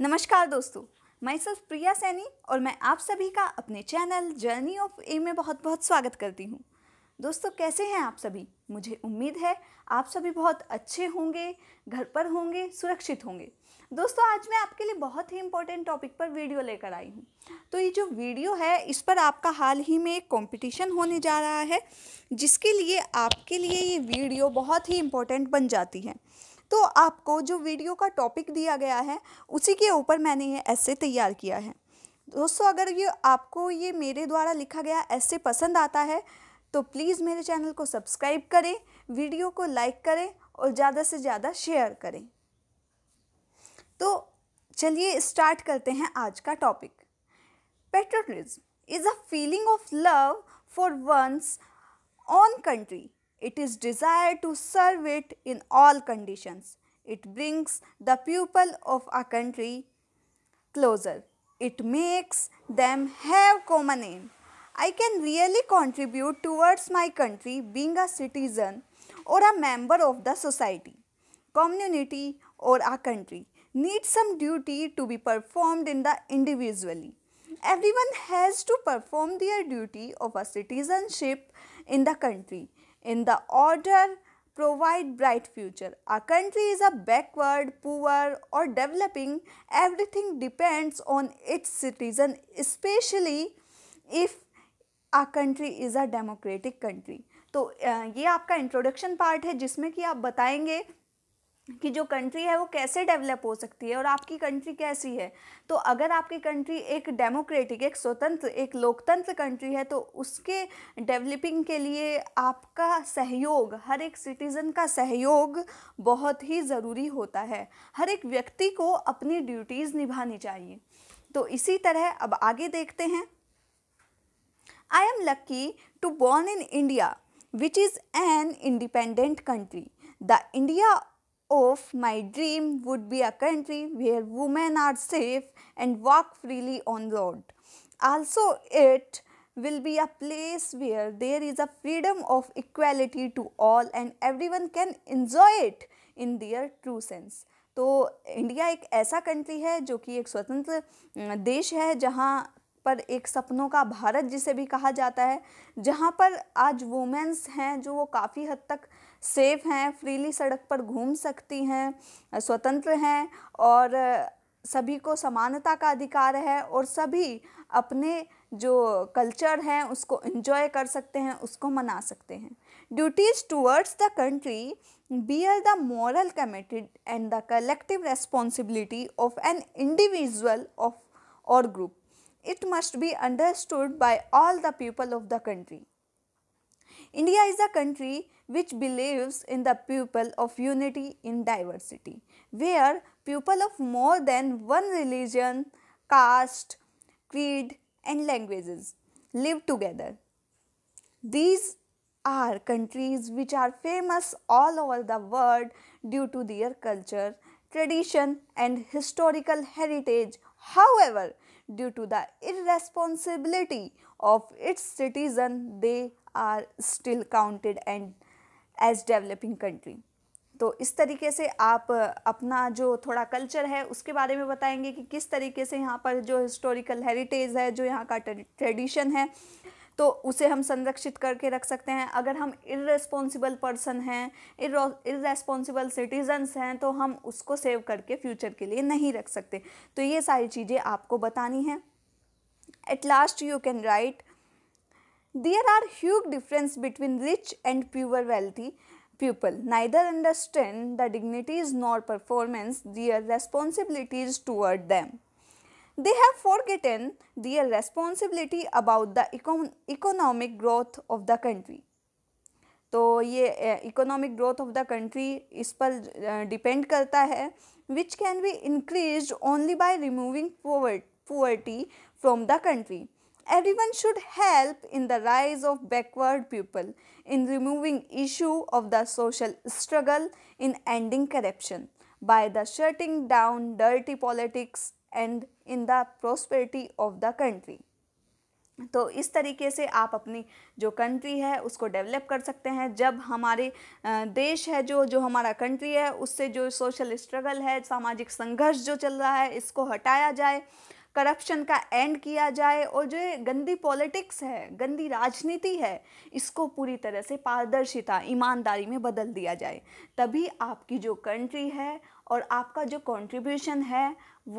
नमस्कार दोस्तों मैं सिर्फ प्रिया सैनी और मैं आप सभी का अपने चैनल जर्नी ऑफ ए में बहुत बहुत स्वागत करती हूँ दोस्तों कैसे हैं आप सभी मुझे उम्मीद है आप सभी बहुत अच्छे होंगे घर पर होंगे सुरक्षित होंगे दोस्तों आज मैं आपके लिए बहुत ही इंपॉर्टेंट टॉपिक पर वीडियो लेकर आई हूँ तो ये जो वीडियो है इस पर आपका हाल ही में एक कॉम्पिटिशन होने जा रहा है जिसके लिए आपके लिए ये वीडियो बहुत ही इम्पोर्टेंट बन जाती है तो आपको जो वीडियो का टॉपिक दिया गया है उसी के ऊपर मैंने ये ऐसे तैयार किया है दोस्तों अगर ये आपको ये मेरे द्वारा लिखा गया ऐसे पसंद आता है तो प्लीज़ मेरे चैनल को सब्सक्राइब करें वीडियो को लाइक करें और ज़्यादा से ज़्यादा शेयर करें तो चलिए स्टार्ट करते हैं आज का topic patriotism is a feeling of love for one's own country It is desired to serve it in all conditions. It brings the people of a country closer. It makes them have common aim. I can really contribute towards my country being a citizen or a member of the society, community or a country needs some duty to be performed in the individually. Everyone has to perform their duty of a citizenship in the country in the order provide bright future. a country is a backward, poor or developing. Everything depends on its citizen, especially if a country is a democratic country. तो ये आपका introduction part है जिसमें कि आप बताएंगे कि जो कंट्री है वो कैसे डेवलप हो सकती है और आपकी कंट्री कैसी है तो अगर आपकी कंट्री एक डेमोक्रेटिक एक स्वतंत्र एक लोकतंत्र कंट्री है तो उसके डेवलपिंग के लिए आपका सहयोग हर एक सिटीज़न का सहयोग बहुत ही ज़रूरी होता है हर एक व्यक्ति को अपनी ड्यूटीज़ निभानी चाहिए तो इसी तरह अब आगे देखते हैं I am lucky to born in India which is an independent country the India of my dream would be a country where women are safe and walk freely on road. Also it will be a place where there is a freedom of equality to all and everyone can enjoy it in their true sense. तो India एक ऐसा country है जो कि एक स्वतंत्र देश है जहाँ पर एक सपनों का भारत जिसे भी कहा जाता है जहाँ पर आज वुमेंस हैं जो वो काफ़ी हद तक सेफ हैं फ्रीली सड़क पर घूम सकती हैं स्वतंत्र हैं और सभी को समानता का अधिकार है और सभी अपने जो कल्चर हैं उसको इंजॉय कर सकते हैं उसको मना सकते हैं duties towards the country are the moral committed and the collective responsibility of an individual of or group it must be understood by all the people of the country. India is a country which believes in the people of unity in diversity, where people of more than one religion, caste, creed and languages live together. These are countries which are famous all over the world due to their culture, tradition and historical heritage. However, due to the irresponsibility of its citizen they are still counted and as developing country तो इस तरीके से आप अपना जो थोड़ा culture है उसके बारे में बताएंगे कि किस तरीके से यहाँ पर जो हिस्टोरिकल हेरिटेज है जो यहाँ का ट्रेडिशन है तो उसे हम संरक्षित करके रख सकते हैं अगर हम इरेस्पॉन्सिबल पर्सन हैं इरेस्पॉन्सिबल सिटीजन्स हैं तो हम उसको सेव करके फ्यूचर के लिए नहीं रख सकते तो ये सारी चीज़ें आपको बतानी हैं at last you can write there are huge difference between rich and poor wealthy people neither understand the dignities nor performance their responsibilities toward them They have forgotten their responsibility about the econ economic growth of the country. तो ये economic growth of the country इस पर depend करता है which can be increase poverty from the country. Everyone should help in the rise of backward people, in removing issue of the social struggle, in ending corruption by the shutting down dirty politics and in the prosperity of the country तो इस तरीके से आप अपनी जो country है उसको develop कर सकते हैं जब हमारे देश है जो जो हमारा कंट्री है उससे जो सोशल स्ट्रगल है सामाजिक संघर्ष जो चल रहा है इसको हटाया जाए करप्शन का एंड किया जाए और जो गंदी पॉलिटिक्स है गंदी राजनीति है इसको पूरी तरह से पारदर्शिता ईमानदारी में बदल दिया जाए तभी आपकी जो कंट्री है और आपका जो कंट्रीब्यूशन है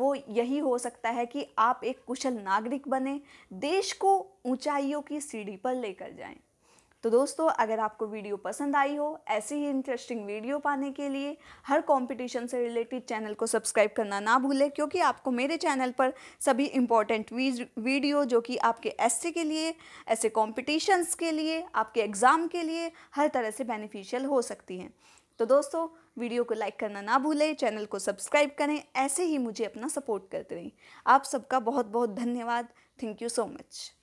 वो यही हो सकता है कि आप एक कुशल नागरिक बने देश को ऊंचाइयों की सीढ़ी पर लेकर जाएं तो दोस्तों अगर आपको वीडियो पसंद आई हो ऐसी ही इंटरेस्टिंग वीडियो पाने के लिए हर कंपटीशन से रिलेटेड चैनल को सब्सक्राइब करना ना भूलें क्योंकि आपको मेरे चैनल पर सभी इंपॉर्टेंट वीडियो जो कि आपके ऐसे के लिए ऐसे कॉम्पिटिशन्स के लिए आपके एग्ज़ाम के लिए हर तरह से बेनिफिशियल हो सकती हैं तो दोस्तों वीडियो को लाइक करना ना भूलें चैनल को सब्सक्राइब करें ऐसे ही मुझे अपना सपोर्ट करते रहें आप सबका बहुत बहुत धन्यवाद थैंक यू सो मच